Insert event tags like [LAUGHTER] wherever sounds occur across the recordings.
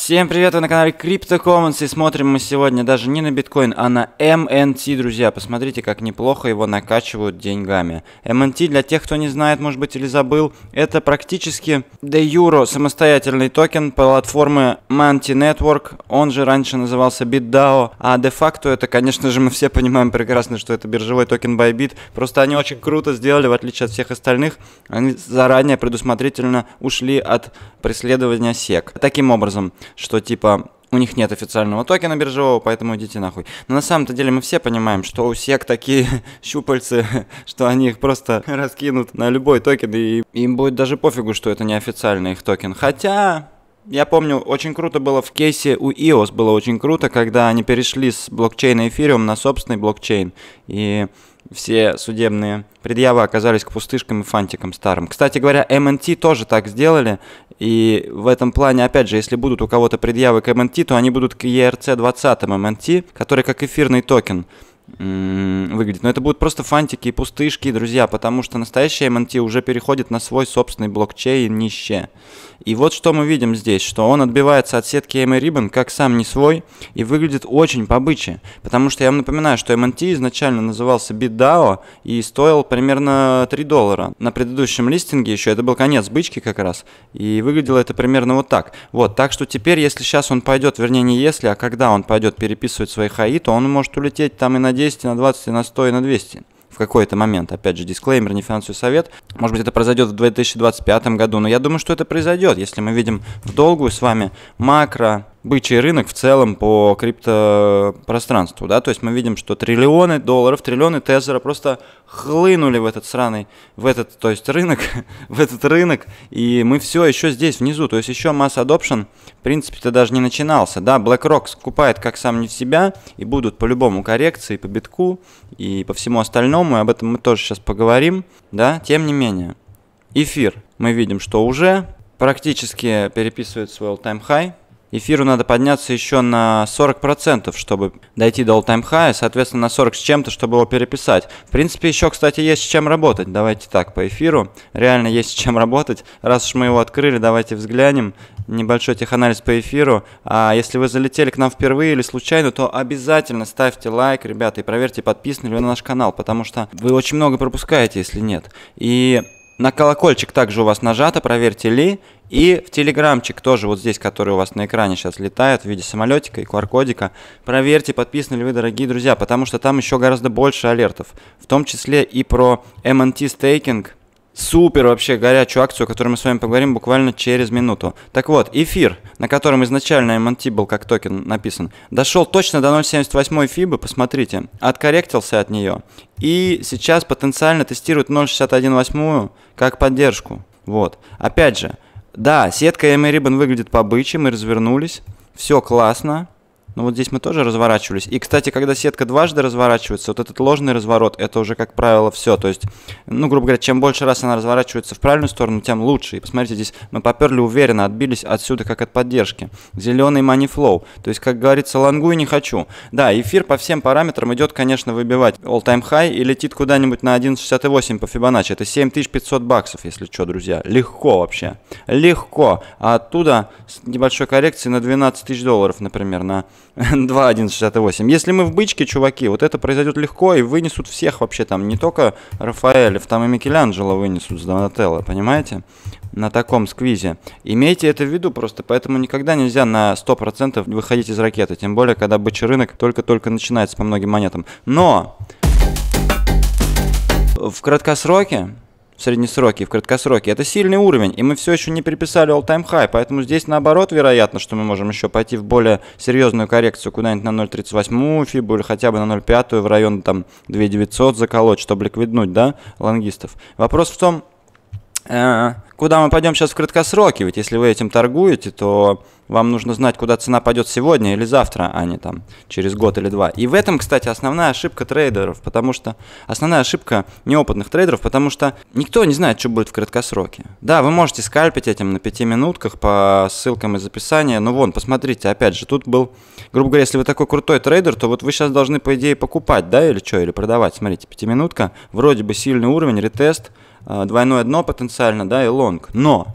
Всем привет, вы на канале Crypto Commons и смотрим мы сегодня даже не на биткоин, а на MNT, эм друзья. Посмотрите, как неплохо его накачивают деньгами. MNT, эм для тех, кто не знает, может быть, или забыл, это практически де юро самостоятельный токен платформы Manti Network, он же раньше назывался BitDAO, а де-факто это, конечно же, мы все понимаем прекрасно, что это биржевой токен Bybit, просто они очень круто сделали, в отличие от всех остальных, они заранее предусмотрительно ушли от преследования SEC. Таким образом, что типа у них нет официального токена биржевого, поэтому идите нахуй. Но на самом-то деле мы все понимаем, что у всех такие [LAUGHS] щупальцы, [LAUGHS] что они их просто [LAUGHS] раскинут на любой токен, и им будет даже пофигу, что это не официальный их токен. Хотя, я помню, очень круто было в кейсе у EOS, было очень круто, когда они перешли с блокчейна эфириум на собственный блокчейн. И все судебные предъявы оказались к пустышкам и фантикам старым. Кстати говоря, МНТ тоже так сделали, и в этом плане, опять же, если будут у кого-то предъявы к МНТ, то они будут к ERC-20 MNT, который как эфирный токен выглядит. Но это будут просто фантики и пустышки, друзья, потому что настоящая MNT уже переходит на свой собственный блокчейн нище. И вот что мы видим здесь, что он отбивается от сетки MA Ribbon как сам не свой и выглядит очень побыче. Потому что я вам напоминаю, что MNT изначально назывался BitDAO и стоил примерно 3 доллара. На предыдущем листинге еще, это был конец бычки как раз, и выглядело это примерно вот так. Вот, так что теперь, если сейчас он пойдет, вернее не если, а когда он пойдет переписывать свои хаи, то он может улететь там и на 10, на 20, на 100 и на 200 в какой-то момент. Опять же, дисклеймер, не финансовый совет. Может быть, это произойдет в 2025 году, но я думаю, что это произойдет, если мы видим в долгую с вами макро бычий рынок в целом по криптопространству, да, то есть мы видим, что триллионы долларов, триллионы тезера просто хлынули в этот сраный, в этот, то есть рынок, [LAUGHS] в этот рынок, и мы все еще здесь внизу, то есть еще масса adoption, в принципе-то даже не начинался, да, BlackRock скупает как сам не в себя, и будут по-любому коррекции по битку и по всему остальному, и об этом мы тоже сейчас поговорим, да, тем не менее. Эфир мы видим, что уже практически переписывает свой all-time high, эфиру надо подняться еще на 40%, чтобы дойти до all-time high, соответственно, на 40 с чем-то, чтобы его переписать. В принципе, еще, кстати, есть с чем работать. Давайте так, по эфиру. Реально есть с чем работать. Раз уж мы его открыли, давайте взглянем. Небольшой теханализ по эфиру. А если вы залетели к нам впервые или случайно, то обязательно ставьте лайк, ребята, и проверьте, подписаны ли вы на наш канал, потому что вы очень много пропускаете, если нет. И на колокольчик также у вас нажато, проверьте ли. И в телеграмчик тоже вот здесь, который у вас на экране сейчас летает в виде самолетика и QR-кодика. Проверьте, подписаны ли вы, дорогие друзья, потому что там еще гораздо больше алертов. В том числе и про MNT стейкинг, супер вообще горячую акцию, о которой мы с вами поговорим буквально через минуту. Так вот, эфир, на котором изначально MNT был как токен написан, дошел точно до 0.78 FIBA, посмотрите, откорректился от нее. И сейчас потенциально тестирует 0.618 как поддержку. Вот. Опять же, да, сетка MA Ribbon выглядит побыче, мы развернулись, все классно, но ну, вот здесь мы тоже разворачивались. И, кстати, когда сетка дважды разворачивается, вот этот ложный разворот, это уже, как правило, все. То есть, ну, грубо говоря, чем больше раз она разворачивается в правильную сторону, тем лучше. И посмотрите, здесь мы поперли уверенно, отбились отсюда, как от поддержки. Зеленый money flow. То есть, как говорится, лонгую не хочу. Да, эфир по всем параметрам идет, конечно, выбивать all-time high и летит куда-нибудь на 1.68 по Fibonacci. Это 7500 баксов, если что, друзья. Легко вообще. Легко. А оттуда с небольшой коррекции на 12 тысяч долларов, например, на 2.1.68. Если мы в бычке, чуваки, вот это произойдет легко, и вынесут всех вообще там, не только Рафаэлев, там и Микеланджело вынесут с Донателло, понимаете? На таком сквизе. Имейте это в виду просто, поэтому никогда нельзя на 100% выходить из ракеты, тем более, когда бычий рынок только-только начинается по многим монетам. Но в краткосроке в среднесроке и в краткосроке, это сильный уровень, и мы все еще не переписали all-time high, поэтому здесь наоборот вероятно, что мы можем еще пойти в более серьезную коррекцию куда-нибудь на 0.38 фибу или хотя бы на 0.5 в район там 2900 заколоть, чтобы ликвиднуть, да, лонгистов. Вопрос в том, э, куда мы пойдем сейчас в краткосроке. Ведь если вы этим торгуете, то вам нужно знать, куда цена пойдет сегодня или завтра, а не там через год или два. И в этом, кстати, основная ошибка трейдеров, потому что основная ошибка неопытных трейдеров, потому что никто не знает, что будет в краткосроке. Да, вы можете скальпить этим на пяти минутках по ссылкам из описания, но вон, посмотрите, опять же, тут был, грубо говоря, если вы такой крутой трейдер, то вот вы сейчас должны, по идее, покупать, да, или что, или продавать. Смотрите, 5 минутка, вроде бы сильный уровень, ретест – Э, двойное дно потенциально, да, и лонг. Но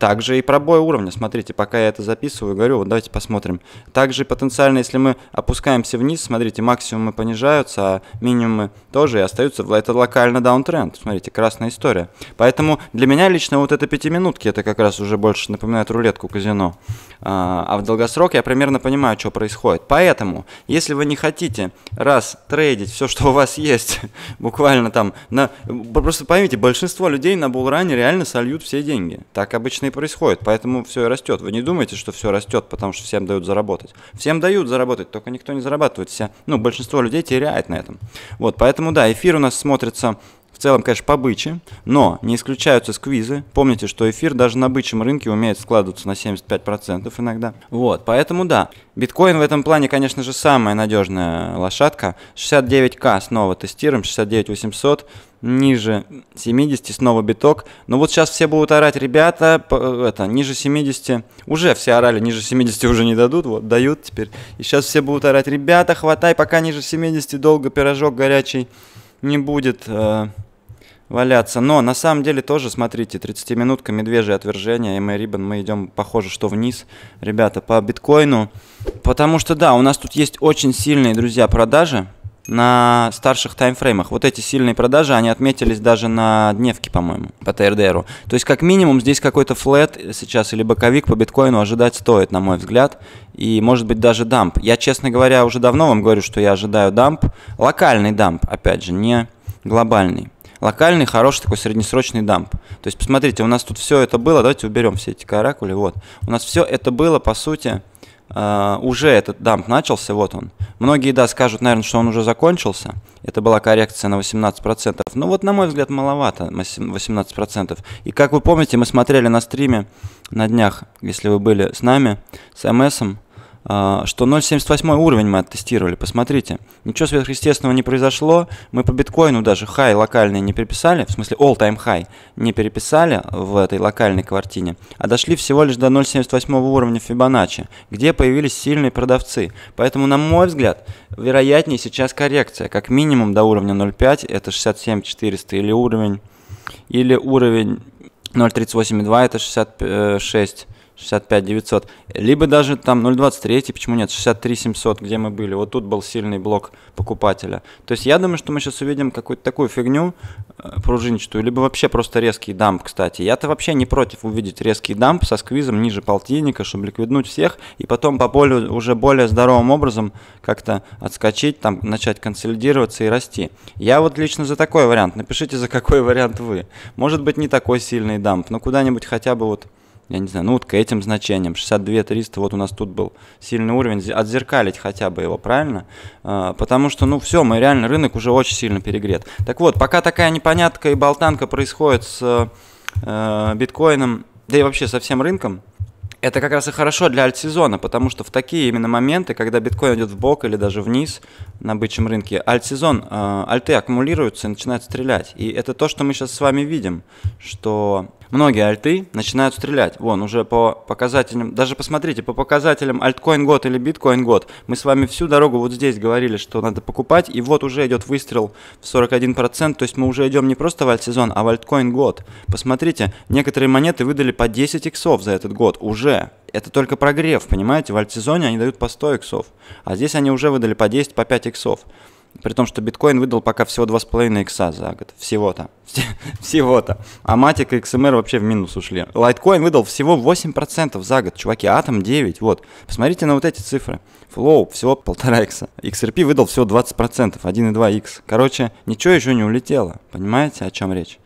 также и пробой уровня. Смотрите, пока я это записываю, говорю, вот давайте посмотрим. Также потенциально, если мы опускаемся вниз, смотрите, максимумы понижаются, а минимумы тоже и остаются. Это локально даунтренд. Смотрите, красная история. Поэтому для меня лично вот это пятиминутки, это как раз уже больше напоминает рулетку казино. А, а в долгосрок я примерно понимаю, что происходит. Поэтому, если вы не хотите раз трейдить все, что у вас есть, [LAUGHS] буквально там, на... просто поймите, большинство людей на булране реально сольют все деньги. Так обычно и происходит, поэтому все и растет. Вы не думаете, что все растет, потому что всем дают заработать. Всем дают заработать, только никто не зарабатывает. Все, ну, большинство людей теряет на этом. Вот, поэтому да, эфир у нас смотрится в целом, конечно, побыче, но не исключаются сквизы. Помните, что эфир даже на бычьем рынке умеет складываться на 75% иногда. Вот, поэтому да. Биткоин в этом плане, конечно же, самая надежная лошадка. 69к снова тестируем, 69800 ниже 70, снова биток. Но вот сейчас все будут орать, ребята, э, это, ниже 70, уже все орали, ниже 70 уже не дадут, вот, дают теперь. И сейчас все будут орать, ребята, хватай, пока ниже 70, долго пирожок горячий не будет э, валяться. Но на самом деле тоже, смотрите, 30-минутка, медвежье отвержение, и мы рибан, мы идем, похоже, что вниз, ребята, по биткоину. Потому что, да, у нас тут есть очень сильные, друзья, продажи на старших таймфреймах. Вот эти сильные продажи, они отметились даже на дневке, по-моему, по TRDR. То есть, как минимум, здесь какой-то флет сейчас или боковик по биткоину ожидать стоит, на мой взгляд. И, может быть, даже дамп. Я, честно говоря, уже давно вам говорю, что я ожидаю дамп. Локальный дамп, опять же, не глобальный локальный, хороший такой среднесрочный дамп. То есть, посмотрите, у нас тут все это было, давайте уберем все эти каракули, вот. У нас все это было, по сути, а, уже этот дамп начался, вот он. Многие, да, скажут, наверное, что он уже закончился. Это была коррекция на 18%. Но ну, вот, на мой взгляд, маловато, 18%. И как вы помните, мы смотрели на стриме на днях, если вы были с нами, с МСом, а, что 0.78 уровень мы оттестировали, посмотрите. Ничего сверхъестественного не произошло, мы по биткоину даже хай локальный не переписали, в смысле all-time high не переписали в этой локальной квартире, а дошли всего лишь до 0.78 уровня Fibonacci, где появились сильные продавцы. Поэтому, на мой взгляд, вероятнее сейчас коррекция, как минимум до уровня 0.5, это 67400 или уровень, или уровень 0.382, это 66 65 900, либо даже там 0.23, почему нет, 63 700, где мы были, вот тут был сильный блок покупателя. То есть я думаю, что мы сейчас увидим какую-то такую фигню э, пружинчатую, либо вообще просто резкий дамп, кстати. Я-то вообще не против увидеть резкий дамп со сквизом ниже полтинника, чтобы ликвиднуть всех, и потом по полю уже более здоровым образом как-то отскочить, там начать консолидироваться и расти. Я вот лично за такой вариант, напишите за какой вариант вы. Может быть не такой сильный дамп, но куда-нибудь хотя бы вот я не знаю, ну вот к этим значениям, 62 300, вот у нас тут был сильный уровень, отзеркалить хотя бы его, правильно? А, потому что, ну все, мы реально, рынок уже очень сильно перегрет. Так вот, пока такая непонятка и болтанка происходит с э, биткоином, да и вообще со всем рынком, это как раз и хорошо для альтсезона, потому что в такие именно моменты, когда биткоин идет в бок или даже вниз на бычьем рынке, альтсезон, э, альты аккумулируются и начинают стрелять. И это то, что мы сейчас с вами видим, что многие альты начинают стрелять. Вон, уже по показателям, даже посмотрите, по показателям альткоин год или биткоин год. Мы с вами всю дорогу вот здесь говорили, что надо покупать, и вот уже идет выстрел в 41%, то есть мы уже идем не просто в альт-сезон, а в альткоин год. Посмотрите, некоторые монеты выдали по 10 иксов за этот год, уже. Это только прогрев, понимаете, в альт-сезоне они дают по 100 иксов, а здесь они уже выдали по 10, по 5 иксов. При том, что биткоин выдал пока всего 2,5 икса за год. Всего-то. [LAUGHS] Всего-то. А матик и XMR вообще в минус ушли. Лайткоин выдал всего 8% за год. Чуваки, Атом 9. Вот. Посмотрите на вот эти цифры. Флоу всего полтора икса. XRP выдал всего 20%. 1,2 икс. Короче, ничего еще не улетело. Понимаете, о чем речь?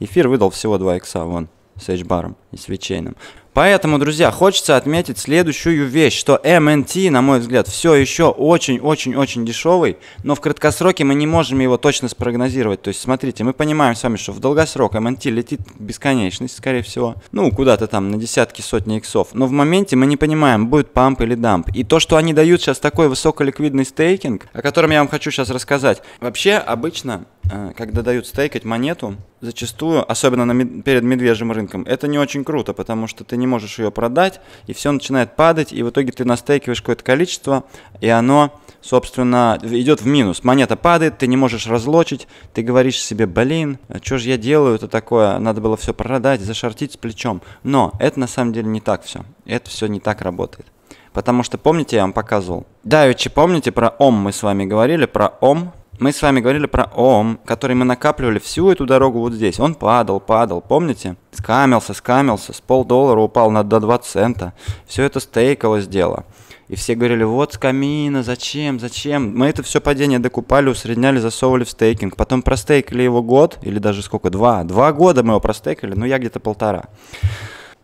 Эфир выдал всего 2 икса, вон, с H-баром и с Вечейным. Поэтому, друзья, хочется отметить следующую вещь, что MNT, на мой взгляд, все еще очень-очень-очень дешевый, но в краткосроке мы не можем его точно спрогнозировать. То есть, смотрите, мы понимаем с вами, что в долгосрок MNT летит бесконечность, скорее всего, ну, куда-то там на десятки, сотни иксов, но в моменте мы не понимаем, будет памп или дамп. И то, что они дают сейчас такой высоколиквидный стейкинг, о котором я вам хочу сейчас рассказать. Вообще, обычно э, когда дают стейкать монету, зачастую, особенно перед медвежьим рынком, это не очень круто, потому что ты не можешь ее продать, и все начинает падать, и в итоге ты настекиваешь какое-то количество, и оно, собственно, идет в минус. Монета падает, ты не можешь разлочить, ты говоришь себе, блин, а что же я делаю это такое, надо было все продать, зашортить с плечом. Но это на самом деле не так все, это все не так работает. Потому что, помните, я вам показывал. Давичи, помните, про ОМ мы с вами говорили, про ОМ, мы с вами говорили про ОМ, который мы накапливали всю эту дорогу вот здесь. Он падал, падал, помните? Скамился, скамился, с полдоллара упал на, до 2 цента. Все это стейкалось дело. И все говорили, вот скамина, зачем, зачем? Мы это все падение докупали, усредняли, засовывали в стейкинг. Потом простейкали его год, или даже сколько, два. Два года мы его простейкали, ну я где-то полтора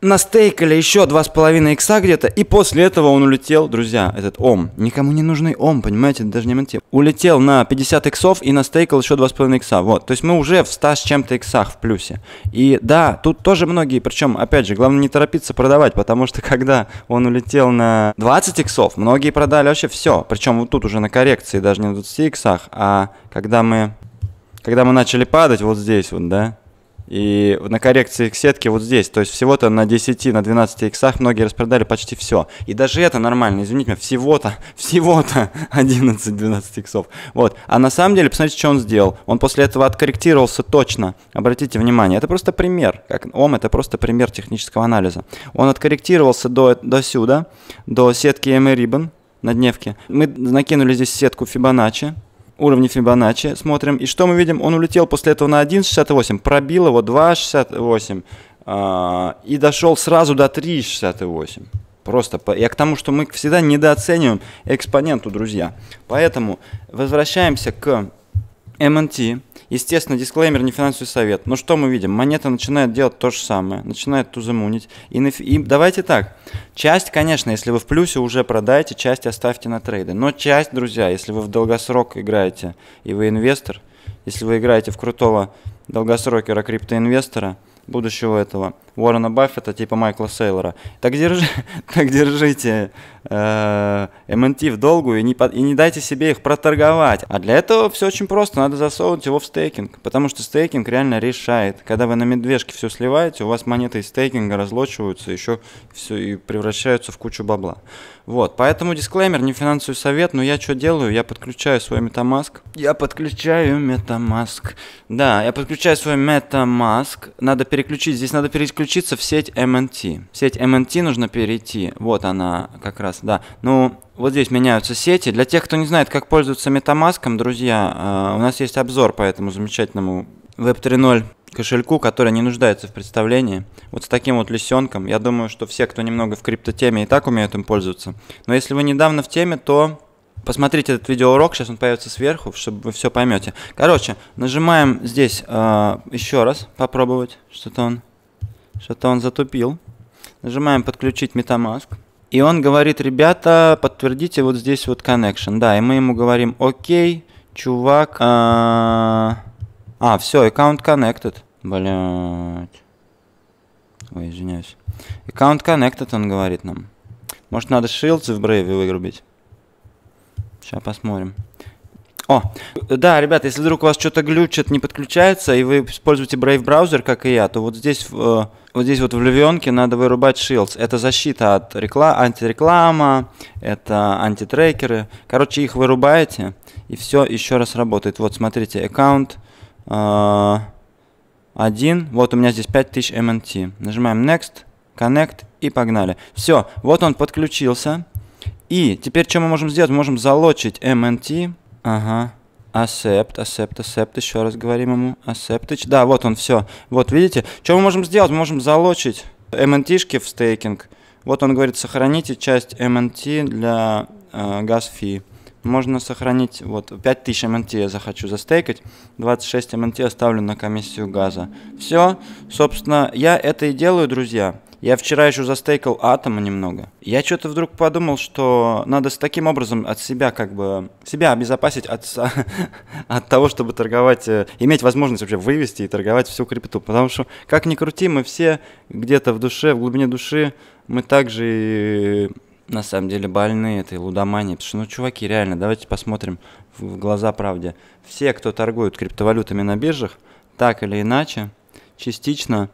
настейкали еще 2,5 икса где-то, и после этого он улетел, друзья, этот ом. Никому не нужный ом, понимаете, даже не мотив. Улетел на 50 иксов и настейкал еще 2,5 икса, вот. То есть мы уже в 100 с чем-то иксах в плюсе. И да, тут тоже многие, причем, опять же, главное не торопиться продавать, потому что [LAUGHS] когда он улетел на 20 иксов, многие продали вообще все. Причем вот тут уже на коррекции, даже не на 20 иксах, а когда мы, когда мы начали падать вот здесь вот, да, и на коррекции к сетке вот здесь, то есть всего-то на 10, на 12 иксах многие распродали почти все. И даже это нормально, извините меня, всего-то, [LAUGHS] всего-то 11-12 иксов. Вот. А на самом деле, посмотрите, что он сделал. Он после этого откорректировался точно. Обратите внимание, это просто пример. Как он, это просто пример технического анализа. Он откорректировался до, до сюда, до сетки MA Ribbon на дневке. Мы накинули здесь сетку Fibonacci, уровни Фибоначчи смотрим. И что мы видим? Он улетел после этого на 1,68, пробил его 2,68 э, а, и дошел сразу до 3,68. Просто по... я к тому, что мы всегда недооцениваем экспоненту, друзья. Поэтому возвращаемся к MNT. Естественно, дисклеймер не финансовый совет. Но что мы видим? Монета начинает делать то же самое, начинает тузамунить. И, на, и давайте так. Часть, конечно, если вы в плюсе уже продайте, часть оставьте на трейды. Но часть, друзья, если вы в долгосрок играете и вы инвестор, если вы играете в крутого долгосрокера криптоинвестора – будущего этого Уоррена Баффета, типа Майкла Сейлора. Так, держи, [LAUGHS] так держите э, МНТ в долгую и не, под и не дайте себе их проторговать. А для этого все очень просто, надо засовывать его в стейкинг, потому что стейкинг реально решает. Когда вы на медвежке все сливаете, у вас монеты из стейкинга разлочиваются еще все и превращаются в кучу бабла. Вот, поэтому дисклеймер, не финансовый совет, но я что делаю? Я подключаю свой MetaMask. Я подключаю MetaMask. Да, я подключаю свой MetaMask. Надо переключить, здесь надо переключиться в сеть MNT. В сеть MNT нужно перейти. Вот она как раз, да. Ну, вот здесь меняются сети. Для тех, кто не знает, как пользоваться MetaMask, друзья, э, у нас есть обзор по этому замечательному Web 3.0 кошельку, который не нуждается в представлении. Вот с таким вот лисенком. Я думаю, что все, кто немного в криптотеме, и так умеют им пользоваться. Но если вы недавно в теме, то посмотрите этот видеоурок, сейчас он появится сверху, чтобы вы все поймете. Короче, нажимаем здесь э, а, еще раз попробовать. Что-то он, что-то он затупил. Нажимаем подключить MetaMask. И он говорит, ребята, подтвердите вот здесь вот connection. Да, и мы ему говорим, окей, чувак, э, а, все, аккаунт connected. Блять. Ой, извиняюсь. Аккаунт connected, он говорит нам. Может, надо шилдсы в брейве вырубить? Сейчас посмотрим. О, да, ребята, если вдруг у вас что-то глючит, не подключается, и вы используете Brave браузер, как и я, то вот здесь, э, вот здесь вот в львенке надо вырубать Shields. Это защита от реклам, антиреклама, это антитрекеры. Короче, их вырубаете, и все еще раз работает. Вот, смотрите, аккаунт 1. А, вот у меня здесь 5000 MNT. Нажимаем Next, Connect и погнали. Все, вот он подключился. И теперь что мы можем сделать? Мы можем залочить MNT. Ага. Accept, accept, accept. Еще раз говорим ему. Acceptыч. Да, вот он, все. Вот, видите? Что мы можем сделать? Мы можем залочить MNT-шки в стейкинг. Вот он говорит, сохраните часть MNT для э, газ фи можно сохранить, вот 5000 МНТ я захочу застейкать, 26 МНТ оставлю на комиссию газа. Все, собственно, я это и делаю, друзья. Я вчера еще застейкал атома немного. Я что-то вдруг подумал, что надо с таким образом от себя как бы... Себя обезопасить от, [LAUGHS] от того, чтобы торговать... Э, иметь возможность вообще вывести и торговать всю крипту. Потому что, как ни крути, мы все где-то в душе, в глубине души, мы также на самом деле больны этой лудоманией. Потому что, ну, чуваки, реально, давайте посмотрим в глаза правде. Все, кто торгуют криптовалютами на биржах, так или иначе, частично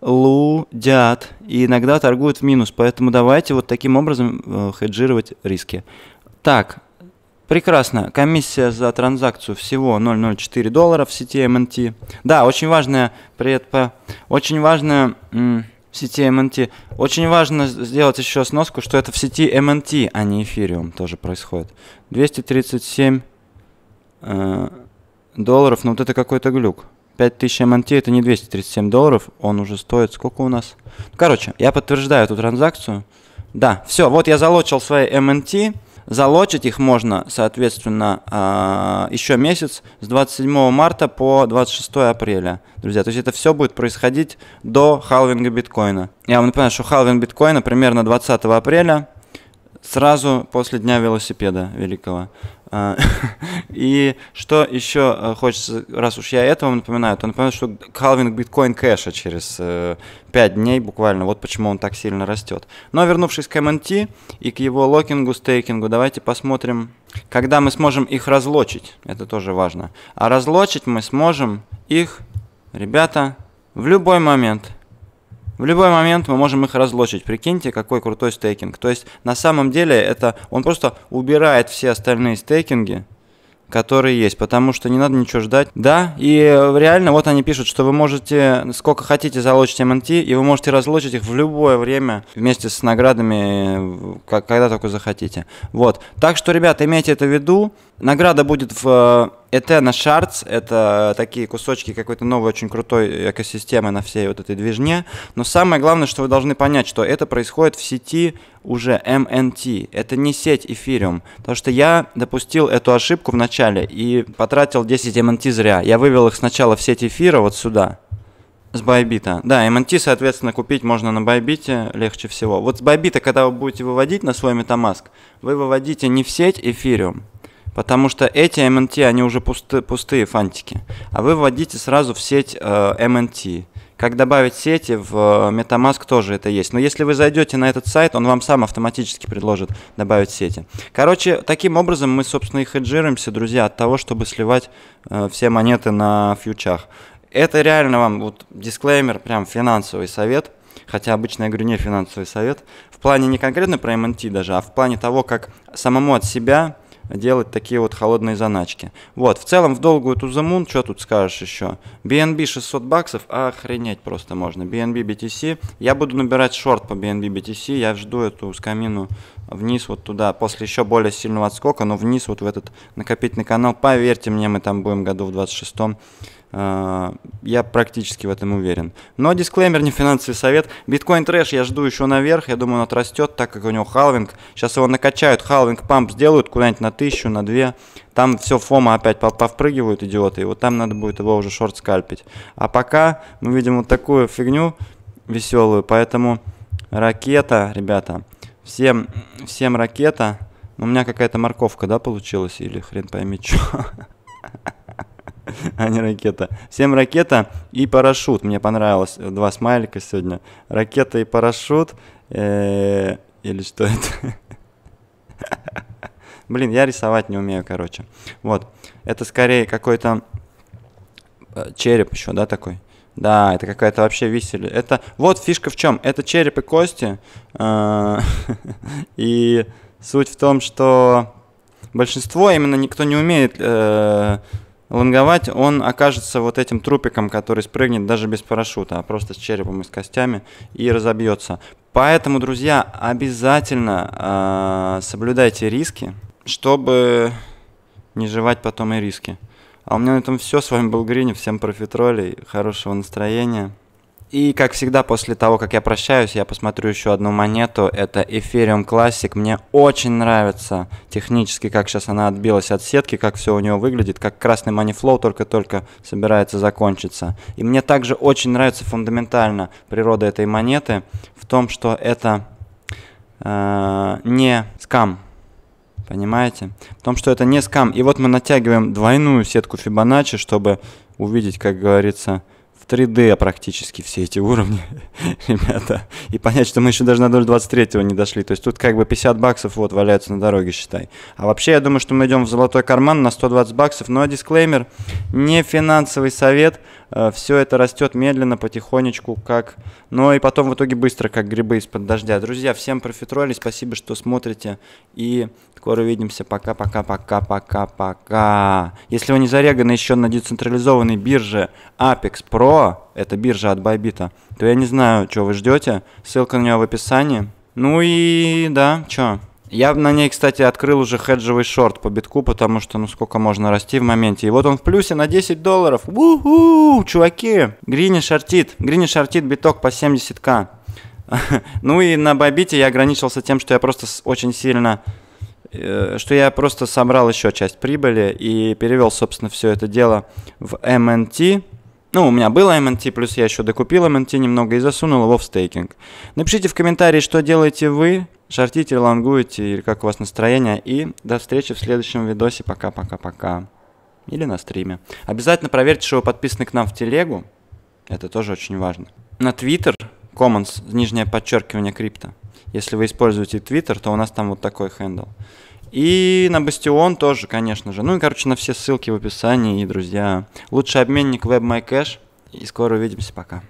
лудят и иногда торгуют в минус. Поэтому давайте вот таким образом э, хеджировать риски. Так, прекрасно. Комиссия за транзакцию всего 0,04 доллара в сети MNT. Эм да, очень важная. при этом, очень важная в сети MNT. Очень важно сделать еще сноску, что это в сети MNT, а не эфириум тоже происходит. 237 э, долларов, но ну, вот это какой-то глюк. 5000 MNT это не 237 долларов, он уже стоит сколько у нас? Короче, я подтверждаю эту транзакцию. Да, все, вот я залочил свои MNT. Залочить их можно, соответственно, а, еще месяц с 27 марта по 26 апреля, друзья. То есть это все будет происходить до халвинга биткоина. Я вам напоминаю, что халвинг биткоина примерно 20 апреля сразу после Дня велосипеда великого. А, [LAUGHS] и что еще э, хочется, раз уж я этого напоминаю, то напоминаю, что халвинг биткоин кэша через 5 э, дней буквально, вот почему он так сильно растет. Но вернувшись к MNT и к его локингу, стейкингу, давайте посмотрим, когда мы сможем их разлочить, это тоже важно. А разлочить мы сможем их, ребята, в любой момент – в любой момент мы можем их разлочить. Прикиньте, какой крутой стейкинг. То есть, на самом деле, это он просто убирает все остальные стейкинги, которые есть, потому что не надо ничего ждать. Да, и э, реально вот они пишут, что вы можете сколько хотите залочить МНТ, и вы можете разлочить их в любое время вместе с наградами, э, как, когда только захотите. Вот. Так что, ребята, имейте это в виду. Награда будет в Etena э, Shards. Это э, такие кусочки какой-то новой очень крутой экосистемы на всей вот этой движне. Но самое главное, что вы должны понять, что это происходит в сети уже MNT. Это не сеть Ethereum. Потому что я допустил эту ошибку в начале и потратил 10 MNT зря. Я вывел их сначала в сеть эфира вот сюда, с Байбита. Да, MNT, соответственно, купить можно на Байбите легче всего. Вот с Байбита, когда вы будете выводить на свой Metamask, вы выводите не в сеть Ethereum, Потому что эти MNT, они уже пусты, пустые фантики. А вы вводите сразу в сеть э, MNT. Как добавить сети в э, MetaMask тоже это есть. Но если вы зайдете на этот сайт, он вам сам автоматически предложит добавить сети. Короче, таким образом мы, собственно, и хеджируемся, друзья, от того, чтобы сливать э, все монеты на фьючах. Это реально вам вот дисклеймер, прям финансовый совет. Хотя обычно я говорю не финансовый совет. В плане не конкретно про MNT даже, а в плане того, как самому от себя делать такие вот холодные заначки. Вот, в целом в долгую Тузамун, что тут скажешь еще? BNB 600 баксов, охренеть просто можно. BNB BTC, я буду набирать шорт по BNB BTC, я жду эту скамину вниз вот туда, после еще более сильного отскока, но вниз вот в этот накопительный канал. Поверьте мне, мы там будем году в 26-м я практически в этом уверен. Но дисклеймер, не финансовый совет. Биткоин трэш я жду еще наверх. Я думаю, он отрастет, так как у него халвинг. Сейчас его накачают, халвинг памп сделают куда-нибудь на тысячу, на две. Там все фома опять повпрыгивают, идиоты. И вот там надо будет его уже шорт скальпить. А пока мы видим вот такую фигню веселую. Поэтому ракета, ребята, всем, всем ракета. У меня какая-то морковка, да, получилась? Или хрен пойми, что. [LAUGHS] [LAUGHS] а не ракета. Всем ракета и парашют. Мне понравилось два смайлика сегодня. Ракета и парашют. Э, или что это? [LAUGHS] Блин, я рисовать не умею, короче. Вот. Это скорее какой-то э, череп еще, да, такой? Да, это какая-то вообще висели. Это вот фишка в чем. Это череп и кости. Э, [LAUGHS] и суть в том, что большинство именно никто не умеет лонговать, он окажется вот этим трупиком, который спрыгнет даже без парашюта, а просто с черепом и с костями и разобьется. Поэтому, друзья, обязательно э, соблюдайте риски, чтобы не жевать потом и риски. А у меня на этом все. С вами был Гринев. Всем профитролей, хорошего настроения. И, как всегда, после того, как я прощаюсь, я посмотрю еще одну монету. Это Ethereum Classic. Мне очень нравится технически, как сейчас она отбилась от сетки, как все у нее выглядит, как красный манифлоу только-только собирается закончиться. И мне также очень нравится фундаментально природа этой монеты в том, что это э, не скам. Понимаете? В том, что это не скам. И вот мы натягиваем двойную сетку Фибоначчи, чтобы увидеть, как говорится, 3D практически все эти уровни, [LAUGHS] ребята. И понять, что мы еще даже на 0.23 не дошли. То есть тут как бы 50 баксов вот валяются на дороге, считай. А вообще я думаю, что мы идем в золотой карман на 120 баксов. Но ну, а дисклеймер, не финансовый совет. Э, все это растет медленно, потихонечку, как... Но ну, и потом в итоге быстро, как грибы из-под дождя. Друзья, всем профитроли, спасибо, что смотрите. И Скоро увидимся. Пока, пока, пока, пока, пока. Если вы не зареганы еще на децентрализованной бирже Apex Pro, это биржа от Байбита, то я не знаю, что вы ждете. Ссылка на нее в описании. Ну и да, что? Я на ней, кстати, открыл уже хеджевый шорт по битку, потому что, ну, сколько можно расти в моменте. И вот он в плюсе на 10 долларов. У-ху, чуваки! Грини шортит. Грини шортит биток по 70к. [LAUGHS] ну и на Бобите я ограничился тем, что я просто очень сильно Э, что я просто собрал еще часть прибыли и перевел, собственно, все это дело в MNT. Ну, у меня было MNT, плюс я еще докупил MNT немного и засунул его в стейкинг. Напишите в комментарии, что делаете вы, шортите, лонгуете, или как у вас настроение. И до встречи в следующем видосе. Пока-пока-пока. Или на стриме. Обязательно проверьте, что вы подписаны к нам в телегу. Это тоже очень важно. На Twitter, Commons, нижнее подчеркивание крипто. Если вы используете Twitter, то у нас там вот такой хендл. И на Бастион тоже, конечно же. Ну и, короче, на все ссылки в описании. И, друзья, лучший обменник WebMyCash. И скоро увидимся. Пока.